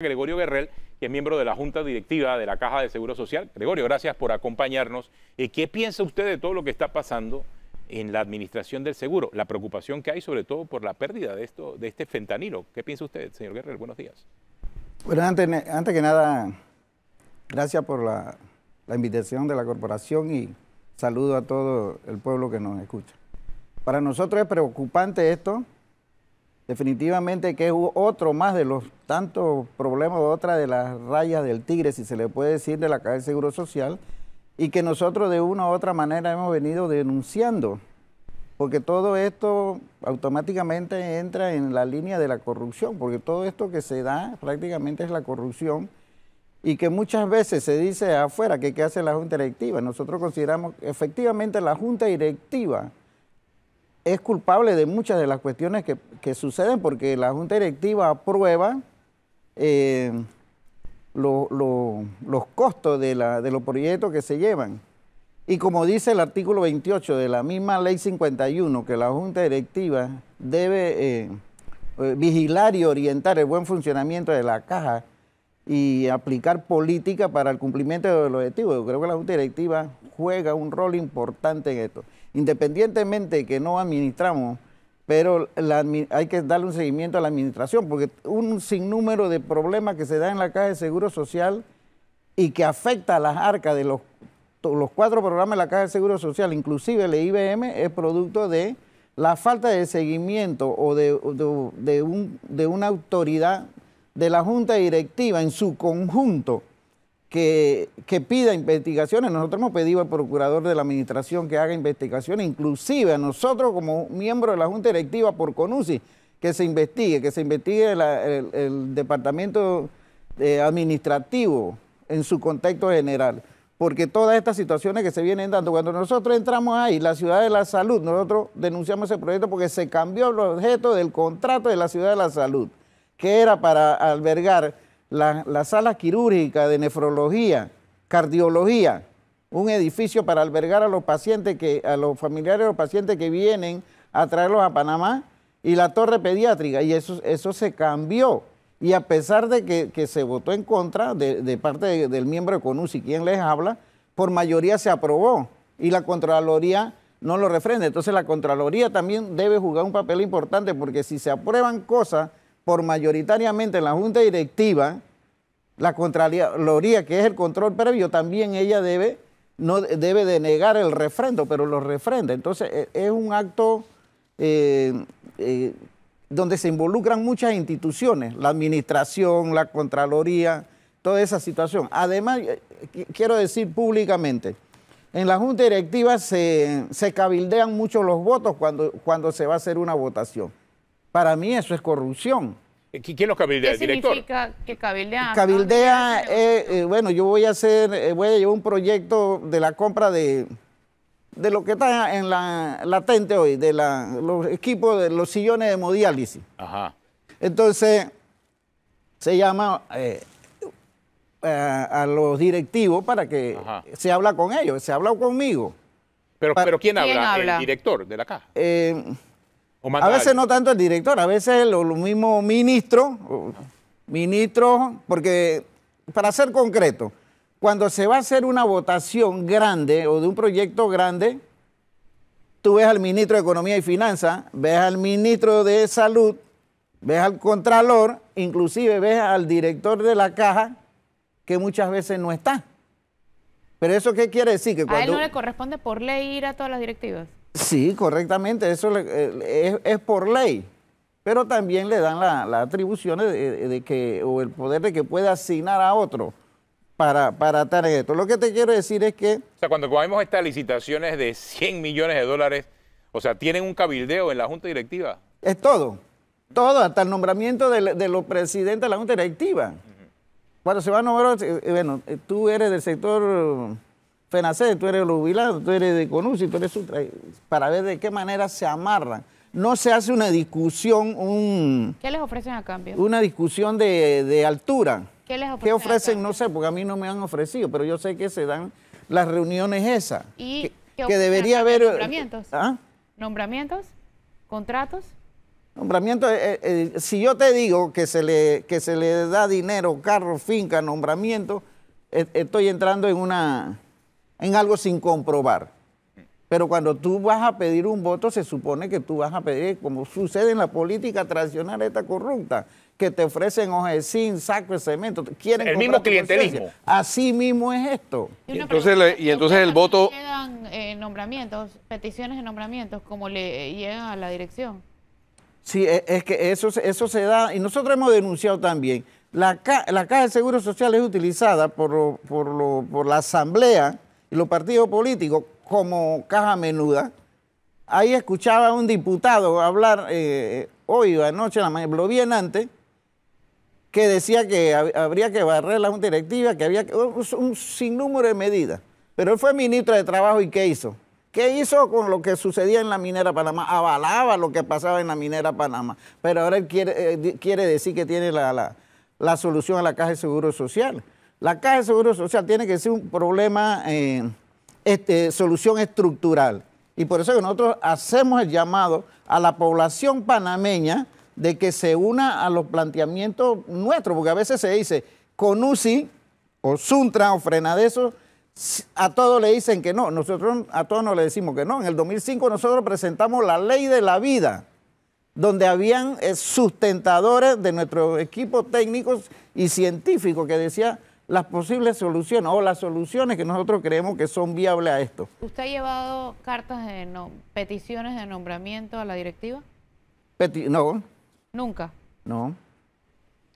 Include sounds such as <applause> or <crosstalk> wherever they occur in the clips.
Gregorio Guerrero, que es miembro de la Junta Directiva de la Caja de Seguro Social. Gregorio, gracias por acompañarnos. Eh, ¿Qué piensa usted de todo lo que está pasando en la administración del seguro? La preocupación que hay sobre todo por la pérdida de, esto, de este fentanilo. ¿Qué piensa usted, señor Guerrero? Buenos días. Bueno, antes, antes que nada, gracias por la, la invitación de la corporación y saludo a todo el pueblo que nos escucha. Para nosotros es preocupante esto definitivamente que es otro más de los tantos problemas, otra de las rayas del tigre, si se le puede decir, de la Caja del Seguro Social, y que nosotros de una u otra manera hemos venido denunciando, porque todo esto automáticamente entra en la línea de la corrupción, porque todo esto que se da prácticamente es la corrupción, y que muchas veces se dice afuera que qué hace la Junta Directiva. Nosotros consideramos efectivamente la Junta Directiva es culpable de muchas de las cuestiones que, suceden porque la Junta Directiva aprueba eh, los costos de, los proyectos que se llevan. Y como dice el artículo 28 de la misma ley 51, que la Junta Directiva debe eh, eh, vigilar y orientar el buen funcionamiento de la caja y aplicar política para el cumplimiento de los objetivos. Yo creo que la Junta Directiva juega un rol importante en esto independientemente que no administramos, pero hay que darle un seguimiento a la administración, porque un sinnúmero de problemas que se dan en la Caja de Seguro Social y que afecta a las arcas de los, los cuatro programas de la Caja de Seguro Social, inclusive el IBM, es producto de la falta de seguimiento o un, de una autoridad de la Junta Directiva en su conjunto que, pida investigaciones. Nosotros hemos pedido al procurador de la administración que haga investigaciones, inclusive a nosotros como miembro de la Junta Directiva por CONUSI, que se investigue, que se investigue el, departamento eh, administrativo en su contexto general. Porque todas estas situaciones que se vienen dando, cuando nosotros entramos ahí, la ciudad de la salud, nosotros denunciamos ese proyecto porque se cambió el objeto del contrato de la ciudad de la salud, que era para albergar la, sala quirúrgica de nefrología, cardiología, un edificio para albergar a los pacientes que, a los familiares de los pacientes que vienen a traerlos a Panamá, y la torre pediátrica, y eso, eso se cambió. Y a pesar de que, se votó en contra de, parte del miembro de CONUSI, quien les habla, por mayoría se aprobó y la Contraloría no lo refrende. Entonces la Contraloría también debe jugar un papel importante porque si se aprueban cosas por mayoritariamente en la Junta Directiva, la Contraloría, que es el control previo, también ella debe, no, debe denegar el refrendo, pero lo refrenda. Entonces, e, es un acto eh, eh, donde se involucran muchas instituciones, la administración, la Contraloría, toda esa situación. Además, eh, quiero decir públicamente, en la Junta Directiva se, cabildean mucho los votos cuando, cuando se va a hacer una votación. Para mí eso es corrupción. Eh, ¿Quién los cabildea? director? ¿Qué significa que cabildea? Cabildea, ah, es... Eh, eh, bueno, yo voy a hacer, voy a llevar un proyecto de la compra de, de lo que está en la latente hoy, de los equipos, de los sillones de hemodiálisis. Ajá. Entonces, se llama a, los directivos para que se habla con ellos, se habla conmigo. Pero, pero ¿quién, habla? ¿El director de la caja? a veces no tanto el director, a veces los lo mismos ministro, ministro, porque para ser concreto, cuando se va a hacer una votación grande o de un proyecto grande, tú ves al ministro de Economía y Finanzas, ves al ministro de Salud, ves al Contralor, inclusive ves al director de la caja, que muchas veces no está. Pero eso qué quiere decir que A él no le corresponde por ley ir a todas las directivas. Sí, correctamente, eso eh, es, por ley, pero también le dan las atribuciones de, que, o el poder de que pueda asignar a otro para, para esto. Lo que te quiero decir es que... O sea, cuando comemos estas licitaciones de 100 millones de dólares, o sea, ¿tienen un cabildeo en la Junta Directiva? Es todo, todo, hasta el nombramiento de, los presidentes de la Junta Directiva. Cuando se va a nombrar, eh, eh, bueno, tú eres del sector FENACE, tú eres jubilado, tú eres de CONUSI, tú eres Sutra, para ver de qué manera se amarran. No se hace una discusión, un... ¿Qué les ofrecen a cambio? Una discusión de, altura. ¿Qué les ofrecen? ¿Qué ofrecen? No sé, porque a mí no me han ofrecido, pero yo sé que se dan las reuniones esas. ¿Y que, debería haber... ¿Nombramientos? ¿Ah? ¿Nombramientos? ¿Contratos? ¿Nombramientos? Eh, eh, eh, si yo te digo que se, le, que se le da dinero, carro, finca, nombramiento, estoy entrando en una en algo sin comprobar. Pero cuando tú vas a pedir un voto, se supone que tú vas a pedir, eh, como sucede en la política tradicional esta corrupta, que te ofrecen ojecín, saco de cemento, quieren el mismo clientelismo. Así mismo es esto. Y, entonces, y entonces el voto quedan eh, nombramientos, peticiones de nombramientos, como le llegan a la dirección. Sí, e, es, que eso, eso se da y nosotros hemos denunciado también. La, caja de seguro social es utilizada por, por, por la asamblea y los partidos políticos como caja menuda. Ahí escuchaba a un diputado hablar eh, hoy o anoche, la mañana, lo vi en antes, que decía que habría que barrer la Junta Directiva, que había que, un, sinnúmero de medidas. Pero él fue ministro de Trabajo y ¿qué hizo? ¿Qué hizo con lo que sucedía en la minera Panamá? Avalaba lo que pasaba en la minera Panamá. Pero ahora él quiere, eh, quiere decir que tiene la, solución a la Caja de Seguro Social. La Caja de Seguro Social tiene que ser un problema, eh, este, solución estructural. Y por eso que nosotros hacemos el llamado a la población panameña de que se una a los planteamientos nuestros, porque a veces se dice con UCI o Suntra o Frenadeso, a todos le dicen que no, nosotros a todos nos le decimos que no. En el 2005 nosotros presentamos la ley de la vida, donde habían eh, sustentadores de nuestros equipos técnicos y científicos que decía las posibles soluciones o las soluciones que nosotros creemos que son viables a esto. ¿Usted ha llevado cartas de peticiones de nombramiento a la directiva? no. ¿Nunca? No.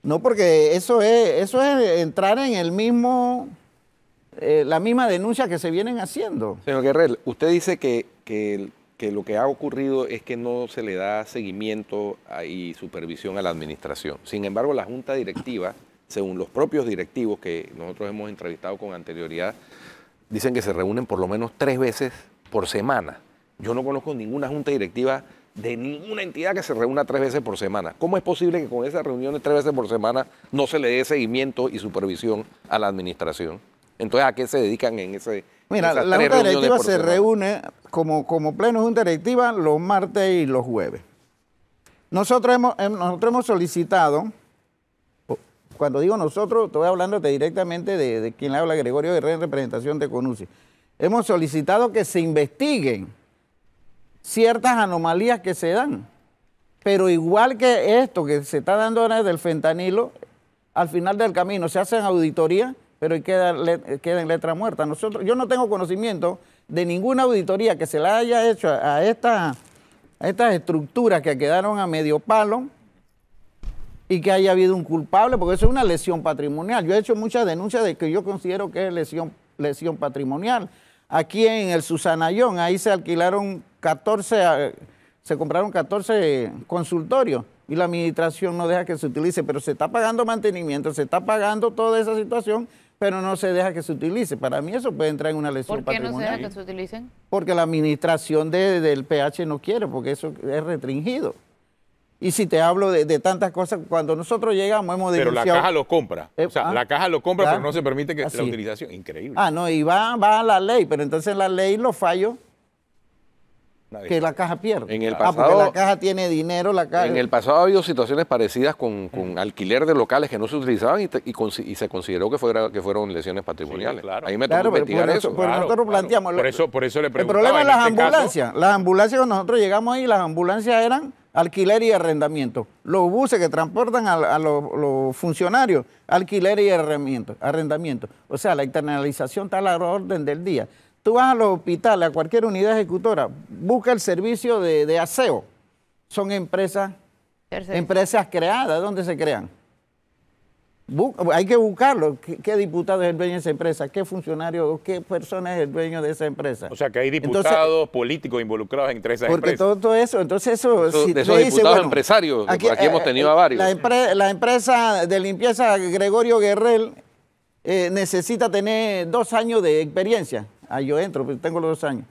No, porque eso es, eso es entrar en el mismo, eh, la misma denuncia que se vienen haciendo. Señor Guerrero, usted dice que, que, que lo que ha ocurrido es que no se le da seguimiento y supervisión a la administración. Sin embargo, la Junta Directiva según los propios directivos que nosotros hemos entrevistado con anterioridad, dicen que se reúnen por lo menos tres veces por semana. Yo no conozco ninguna junta directiva de ninguna entidad que se reúna tres veces por semana. ¿Cómo es posible que con esas reuniones tres veces por semana no se le dé seguimiento y supervisión a la administración? Entonces, ¿a qué se dedican en ese... Mira, la Junta Directiva se reúne como, como pleno Junta Directiva los martes y los jueves. Nosotros eh, nosotros hemos solicitado cuando digo nosotros, estoy hablándote directamente de, quien le habla, Gregorio Guerrero, en representación de CONUCI. Hemos solicitado que se investiguen ciertas anomalías que se dan. Pero igual que esto que se está dando ahora del fentanilo, al final del camino se hacen auditorías, pero queda, queda en letra muerta. Nosotros, yo no tengo conocimiento de ninguna auditoría que se la haya hecho a estas estructuras que quedaron a medio palo, y que haya habido un culpable, porque eso es una lesión patrimonial. Yo he hecho muchas denuncias de que yo considero que es lesión, lesión patrimonial. Aquí en el Susanayón, ahí se alquilaron 14, eh, se compraron 14 consultorios y la administración no deja que se utilice, pero se está pagando mantenimiento, se está pagando toda esa situación, pero no se deja que se utilice. Para mí eso puede entrar en una lesión patrimonial. ¿Por qué no se deja que se utilicen? Porque la administración del PH no quiere, porque eso es restringido. Y si te hablo de, tantas cosas, cuando nosotros llegamos hemos dicho Pero la caja lo compra. Eh, o sea, ah, la caja lo compra, pero no se permite que la utilización. Increíble. Ah, no, y va, a la ley, pero entonces la ley lo falló, que la caja pierde. En el pasado, ah, porque la caja tiene dinero, la caja... En el pasado ha habido situaciones parecidas con, con mm. alquiler de locales que no se utilizaban y, se consideró que, que fueron lesiones patrimoniales. Ahí me claro, que por eso. Por planteamos... eso, por El problema es las este ambulancias. las ambulancias, cuando nosotros llegamos ahí, las ambulancias eran alquiler y arrendamiento. Los buses que transportan a, los, funcionarios, alquiler y arrendamiento, arrendamiento. O sea, la internalización está a la orden del día. Tú vas al hospital, a cualquier unidad ejecutora, busca el servicio de, aseo. Son empresas, empresas creadas. ¿Dónde se crean? hay que buscarlo. ¿Qué, diputados diputado es el dueño de esa empresa? ¿Qué funcionario qué persona es el dueño de esa empresa? O sea, que hay diputados políticos involucrados en tres empresas. Porque todo, eso, entonces eso... de diputados empresarios, aquí, hemos eh, tenido eh, a varios. La, empresa de limpieza Gregorio Guerrero eh, necesita tener dos años de experiencia. Ah, yo entro, pues, tengo los dos años.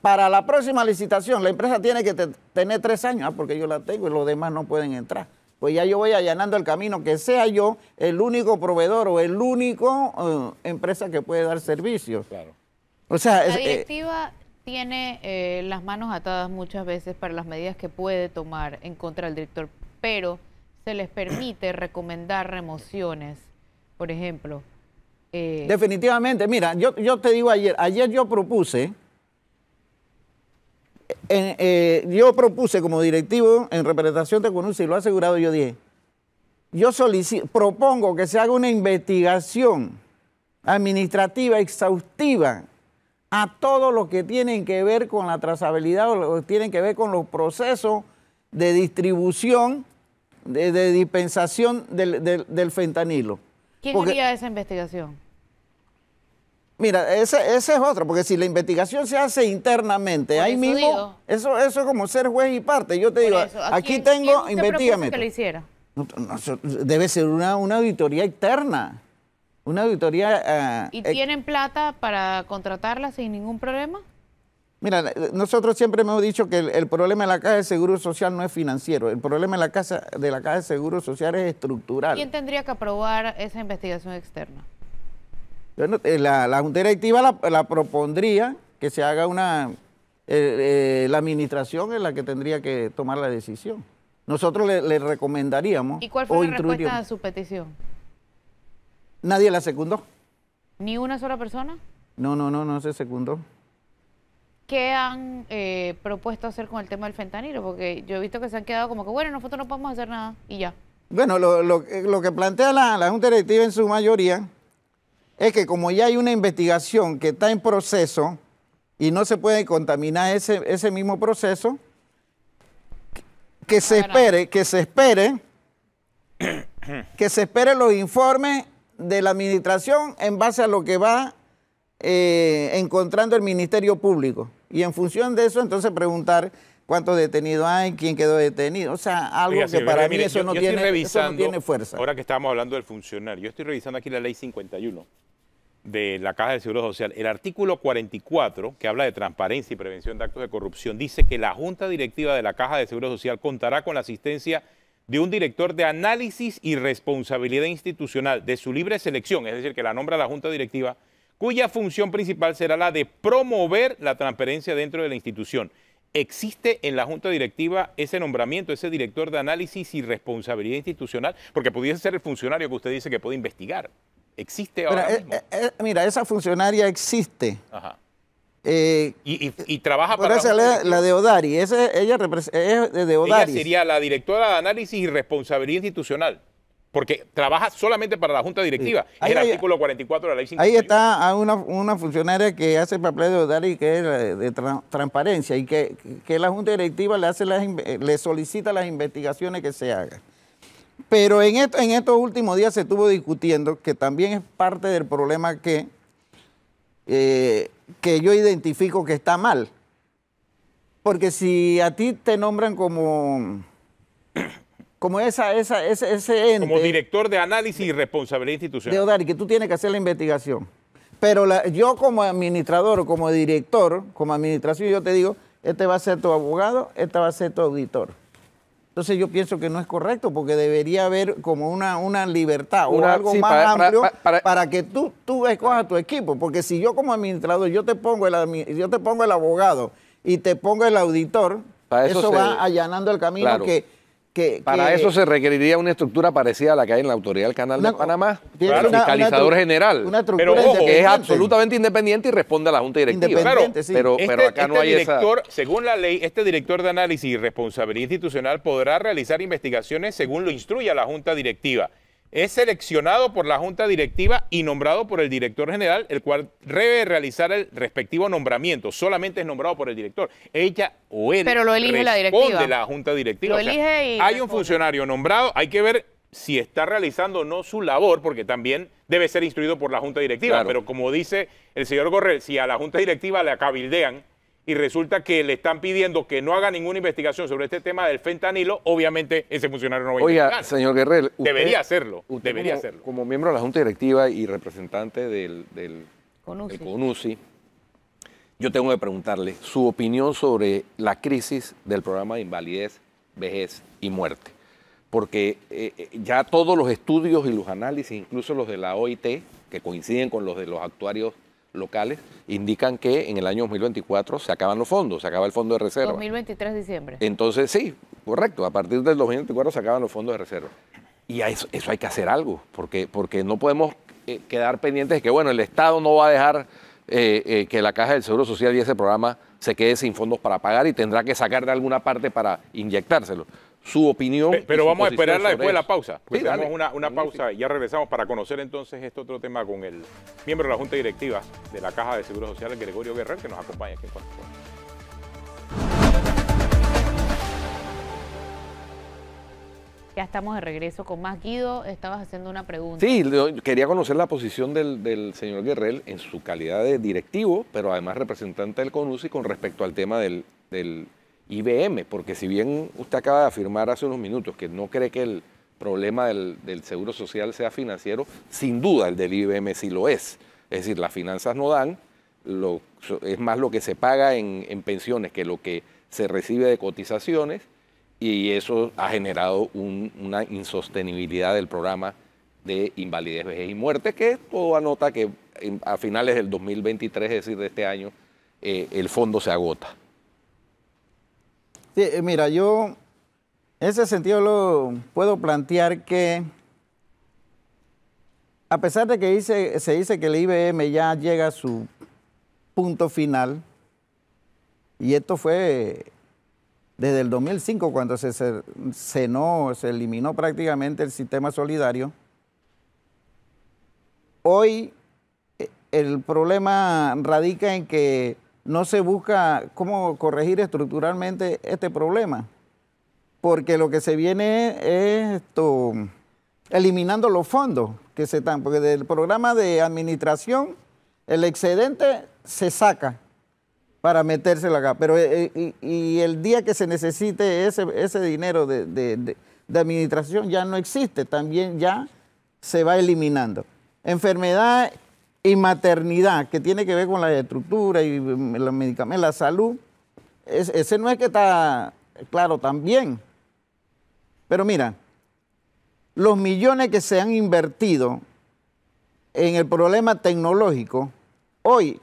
Para la próxima licitación, la empresa tiene que tener tres años, ah, porque yo la tengo y los demás no pueden entrar pues ya yo voy allanando el camino, que sea yo el único proveedor o el único eh, empresa que puede dar servicios. Claro. O sea, la eh, directiva tiene eh, las manos atadas muchas veces para las medidas que puede tomar en contra del director, pero se les permite <clears throat> recomendar remociones, por ejemplo. Definitivamente, mira, yo, yo te digo ayer, ayer yo propuse eh, yo propuse como directivo en representación de y lo ha asegurado, yo 10. yo solicito, propongo que se haga una investigación administrativa exhaustiva a todo lo que tienen que ver con la trazabilidad o lo que tienen que ver con los procesos de distribución, de, dispensación del, fentanilo. ¿Quién Porque, esa investigación? Mira, ese, es otro, porque si la investigación se hace internamente, ahí mismo, eso, es como ser juez y parte. Yo te digo, aquí tengo, ¿quién que lo hiciera? debe ser una, auditoría externa. Una auditoría. Eh, ¿Y tienen plata para contratarla sin ningún problema? Mira, nosotros siempre hemos dicho que el, problema de la Caja de Seguro Social no es financiero, el problema de la, casa, de la Caja de Seguro Social es estructural. ¿Quién tendría que aprobar esa investigación externa? Bueno, eh, la, Junta Directiva la, propondría que se haga una... Eh, eh, la administración es la que tendría que tomar la decisión. Nosotros le, recomendaríamos... ¿Y cuál fue la respuesta a su petición? Nadie la secundó. ¿Ni una sola persona? No, no, no, no se secundó. ¿Qué han propuesto hacer con el tema del fentanilo? Porque yo he visto que se han quedado como que, bueno, nosotros no podemos hacer nada y ya. Bueno, lo, que plantea la Junta Directiva en su mayoría es que como ya hay una investigación que está en proceso y no se puede contaminar ese, mismo proceso, que se ah, espere, que se espere, <coughs> que se espere los informes de la administración en base a lo que va eh, encontrando el Ministerio Público. Y en función de eso, entonces preguntar cuántos detenidos hay, quién quedó detenido. O sea, algo que para mí eso, no tiene, eso, no tiene, fuerza. Ahora que estamos hablando del funcionario, yo estoy revisando aquí la ley 51 de la Caja de Seguro Social, el artículo 44, que habla de transparencia y prevención de actos de corrupción, dice que la Junta Directiva de la Caja de Seguro Social contará con la asistencia de un director de análisis y responsabilidad institucional de su libre selección, es decir, que la nombra la Junta Directiva, cuya función principal será la de promover la transparencia dentro de la institución. ¿Existe en la Junta Directiva ese nombramiento, ese director de análisis y responsabilidad institucional? Porque pudiese ser el funcionario que usted dice que puede investigar existe ahora eh, mismo. Eh, eh, mira, esa funcionaria existe. y, trabaja para. la, de Odari, ella es de Odari. Ella sería la directora de análisis y responsabilidad institucional, porque trabaja solamente para la junta directiva. el artículo 44 de la ley Ahí está una, una, funcionaria que hace el papel de Odari, que es de, transparencia, y que, la junta directiva le, hace le solicita las investigaciones que se hagan. Pero en, estos últimos días se estuvo discutiendo que también es parte del problema que, eh, que yo identifico que está mal. Porque si a ti te nombran como, como esa, ese, ese ente... Como director de análisis y responsabilidad institucional. y que tú tienes que hacer la investigación. Pero yo como administrador, como director, como administración, yo te digo, este va a ser tu abogado, este va a ser tu auditor. Entonces yo pienso que no es correcto porque debería haber como una, una libertad o algo más amplio para, que tú, tú escojas tu equipo. Porque si yo como administrador, yo te pongo el, yo te pongo el abogado y te pongo el auditor, eso, va allanando el camino que para eso se requeriría una estructura parecida a la que hay en la Autoridad del Canal de Panamá, un fiscalizador general, pero, que es absolutamente independiente y responde a la Junta Directiva. pero, este- acá no este hay director, Según la ley, este director de análisis y responsabilidad institucional podrá realizar investigaciones según lo instruya la Junta Directiva es seleccionado por la Junta Directiva y nombrado por el director general, el cual debe realizar el respectivo nombramiento. Solamente es nombrado por el director. Ella o él Pero lo elige la directiva. la Junta Directiva. Lo elige hay un funcionario nombrado, hay que ver si está realizando o no su labor, porque también debe ser instruido por la Junta Directiva. Pero como dice el señor Gorrel, si a la Junta Directiva la cabildean y resulta que le están pidiendo que no haga ninguna investigación sobre este tema del fentanilo, obviamente ese funcionario no va a Oiga, señor Guerrero, debería hacerlo, debería como, Como miembro de la Junta Directiva y representante del, Conusi. yo tengo que preguntarle su opinión sobre la crisis del programa de invalidez, vejez y muerte. Porque eh, eh, ya todos los estudios y los análisis, incluso los de la OIT, que coinciden con los de los actuarios locales indican que en el año 2024 se acaban los fondos, se acaba el fondo de reserva. 2023 diciembre. Entonces, sí, correcto, a partir del 2024 se acaban los fondos de reserva. Y a eso, eso, hay que hacer algo, porque, porque no podemos eh, quedar pendientes de que, bueno, el Estado no va a dejar eh, eh, que la Caja del Seguro Social y ese programa se quede sin fondos para pagar y tendrá que sacar de alguna parte para inyectárselo su opinión. pero vamos a esperarla después de la pausa. Pues una, pausa y ya regresamos para conocer entonces este otro tema con el miembro de la Junta Directiva de la Caja de Seguro Social, Gregorio Guerrero, que nos acompaña aquí en Ya estamos de regreso con más. Guido, estabas haciendo una pregunta. Sí, quería conocer la posición del, señor Guerrero en su calidad de directivo, pero además representante del CONUSI con respecto al tema del, del IBM, porque si bien usted acaba de afirmar hace unos minutos que no cree que el problema del, Seguro Social sea financiero, sin duda el del IBM sí lo es. Es decir, las finanzas no dan, es más lo que se paga en, pensiones que lo que se recibe de cotizaciones y eso ha generado una insostenibilidad del programa de invalidez, vejez y muerte, que todo anota que a finales del 2023, es decir, de este año, eh, el fondo se agota. Eh, mira, yo en ese sentido lo puedo plantear que a pesar de que se dice que el IBM ya llega a su punto final, y esto fue desde el 2005 cuando se cenó, se eliminó prácticamente el sistema solidario, hoy eh, el problema radica en que no se busca cómo corregir estructuralmente este problema, porque lo que se viene es esto, eliminando los fondos que se están, porque del programa de administración el excedente se saca para metérselo acá, pero eh, eh, y, el día que se necesite ese, dinero de, de administración ya no existe, también ya se va eliminando. Enfermedad y maternidad, que tiene que ver con la estructura y mm, los medicamentos, la salud, ese no es que está claro también. Pero mira, los millones que se han invertido en el problema tecnológico, hoy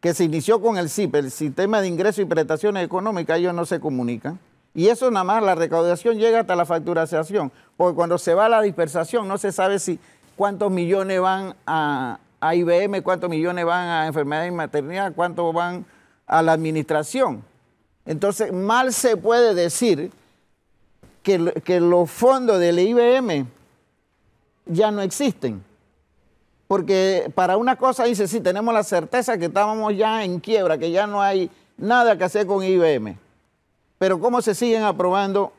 que se inició con el CIP, el Sistema de Ingresos y Prestaciones Económicas, ellos no se comunican. Y eso nada más, la recaudación llega hasta la facturación, porque cuando se va a la dispersación no se sabe si cuántos millones van a, a IBM, cuántos millones van a enfermedad y maternidad, cuántos van a la administración. Entonces, mal se puede decir que, los fondos del IBM ya no existen. Porque para una cosa dice, sí, tenemos la certeza que estábamos ya en quiebra, que ya no hay nada que hacer con IBM. Pero ¿cómo se siguen aprobando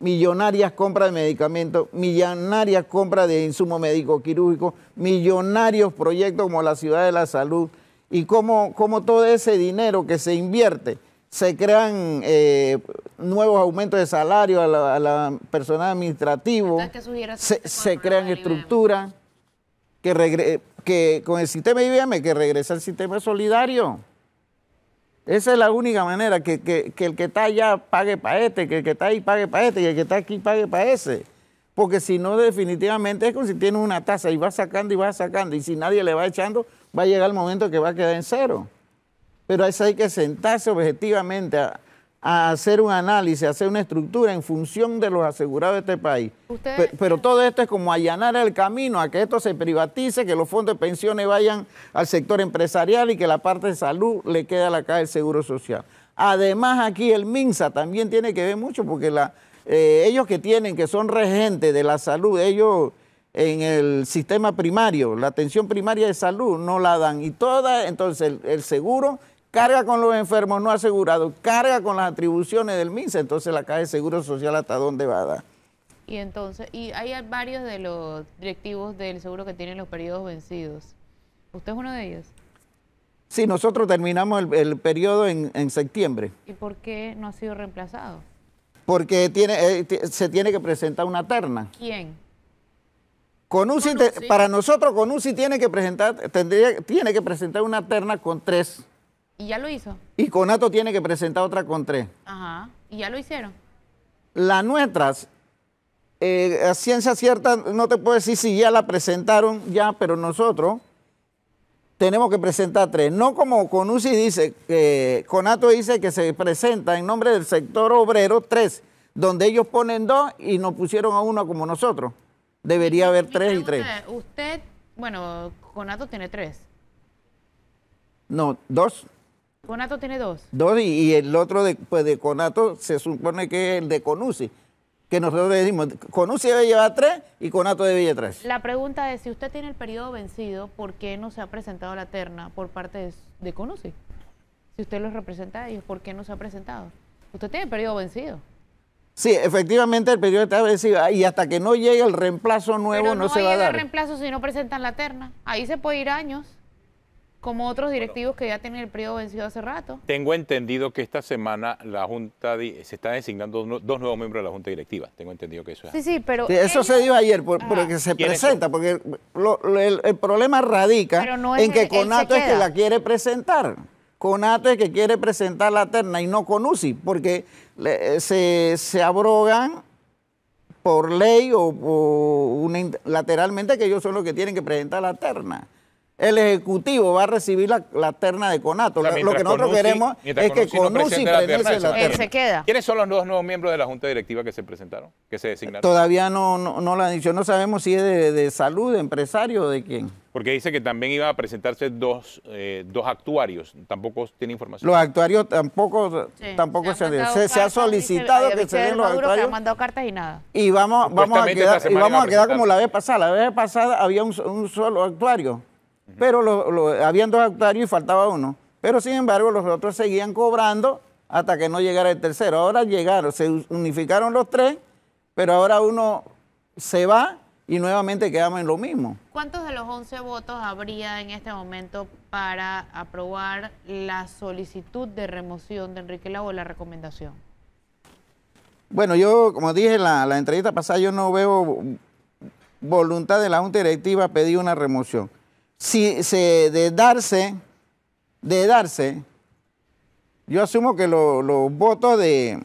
millonarias compras de medicamentos, millonarias compras de insumo médico quirúrgico, millonarios proyectos como la Ciudad de la Salud y cómo, todo ese dinero que se invierte, se crean eh, nuevos aumentos de salario a la, personal administrativo, se, crean estructuras que, que con el sistema IBM que regresa al sistema solidario. Esa es la única manera, que, el que está allá pague para este, que el que está ahí pague para este, que el que está aquí pague para ese. Porque si no, definitivamente es como si tiene una tasa y va sacando y va sacando, y si nadie le va echando, va a llegar el momento que va a quedar en cero. Pero a eso hay que sentarse objetivamente a, a hacer un análisis, a hacer una estructura en función de los asegurados de este país. Pero, todo esto es como allanar el camino a que esto se privatice, que los fondos de pensiones vayan al sector empresarial y que la parte de salud le quede a la Caja del Seguro Social. Además, aquí el MINSA también tiene que ver mucho porque eh, ellos que tienen, que son regentes de la salud, ellos en el sistema primario, la atención primaria de salud no la dan. Y toda, entonces el seguro carga con los enfermos no asegurados, carga con las atribuciones del MINSA, entonces la Caja de Seguro Social hasta dónde va a dar. Y entonces, y hay varios de los directivos del seguro que tienen los periodos vencidos. ¿Usted es uno de ellos? Sí, nosotros terminamos el, periodo en, septiembre. ¿Y por qué no ha sido reemplazado? Porque tiene, eh, se tiene que presentar una terna. ¿Quién? Con un para nosotros con Conusi tiene que presentar, tendría, tiene que presentar una terna con tres ¿Y ya lo hizo? Y Conato tiene que presentar otra con tres. Ajá. ¿Y ya lo hicieron? Las nuestras, eh, a ciencia cierta, no te puedo decir si ya la presentaron, ya, pero nosotros tenemos que presentar tres. No como Conusi dice, que Conato dice que se presenta en nombre del sector obrero tres, donde ellos ponen dos y nos pusieron a uno como nosotros. Debería haber tres y tres. Usted, bueno, Conato tiene tres. No, dos. Conato tiene dos. Dos y, el otro de, pues de Conato se supone que es el de Conuci. que nosotros le decimos, Conusi debe llevar tres y Conato debe llevar tres. La pregunta es, si usted tiene el periodo vencido, ¿por qué no se ha presentado la terna por parte de, de Si usted los representa y ¿por qué no se ha presentado? Usted tiene el periodo vencido. Sí, efectivamente el periodo está vencido ah, y hasta que no llegue el reemplazo nuevo no, se va a dar. No reemplazo si no presentan la terna. Ahí se puede ir años como otros directivos que ya tienen el periodo vencido hace rato. Tengo entendido que esta semana la Junta se está designando dos nuevos miembros de la Junta Directiva. Tengo entendido que eso es. Sí, sí, pero. eso se dio ayer, ah. porque se presenta, porque el, problema radica en que Conato es que la quiere presentar. Conato es que quiere presentar la terna y no con UCI, porque eh, se, se abrogan por ley o, lateralmente que ellos son los que tienen que presentar la terna el Ejecutivo va a recibir la, terna de Conato. lo que nosotros queremos es que Conucci no la, terna. se queda. ¿Quiénes son los dos nuevos miembros de la Junta Directiva que se presentaron, que se designaron? Todavía no, no, no lo han dicho. No sabemos si es de, salud, de empresario, de quién. Porque dice que también iban a presentarse dos, eh, dos actuarios. Tampoco tiene información. Los actuarios tampoco, tampoco se, han se, se, ha solicitado que se den los actuarios. Que y nada. Y vamos, vamos a quedar, vamos quedar como la vez pasada. La vez pasada había un, un solo actuario. Pero lo, habían dos actuarios y faltaba uno. Pero sin embargo, los otros seguían cobrando hasta que no llegara el tercero. Ahora llegaron, se unificaron los tres, pero ahora uno se va y nuevamente quedamos en lo mismo. ¿Cuántos de los 11 votos habría en este momento para aprobar la solicitud de remoción de Enrique Lago la recomendación? Bueno, yo, como dije en la, entrevista pasada, yo no veo voluntad de la Junta Directiva pedir una remoción si se de darse, de darse, yo asumo que los votos de,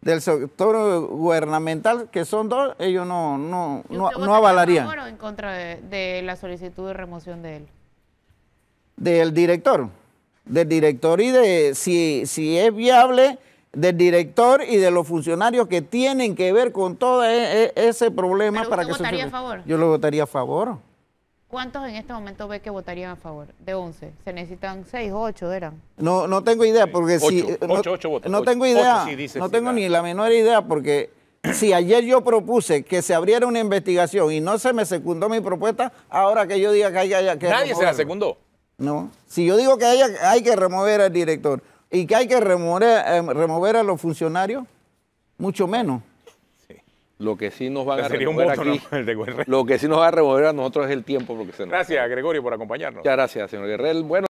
del sector gubernamental, que son dos, ellos no, no, no, a avalarían. ¿En en contra de, la solicitud de remoción de él? Del director. Del director y de si, es viable, del director y de los funcionarios que tienen que ver con todo e, e, ese problema para que Yo lo votaría a favor. ¿Cuántos en este momento ve que votarían a favor de 11? Se necesitan 6 o 8, eran. No, no tengo idea, porque si... no, tengo idea, no tengo ni la menor idea, porque <clears throat> si ayer yo propuse que se abriera una investigación y no se me secundó mi propuesta, ahora que yo diga que hay que... Nadie se la secundó. No, si yo digo que hay, que remover al director y que hay que remover eh, a los funcionarios, mucho menos. Lo que sí nos va a lo que sí nos va a remover a nosotros es el tiempo se Gracias, Gregorio, por acompañarnos. gracias, señor Guerrero. Bueno,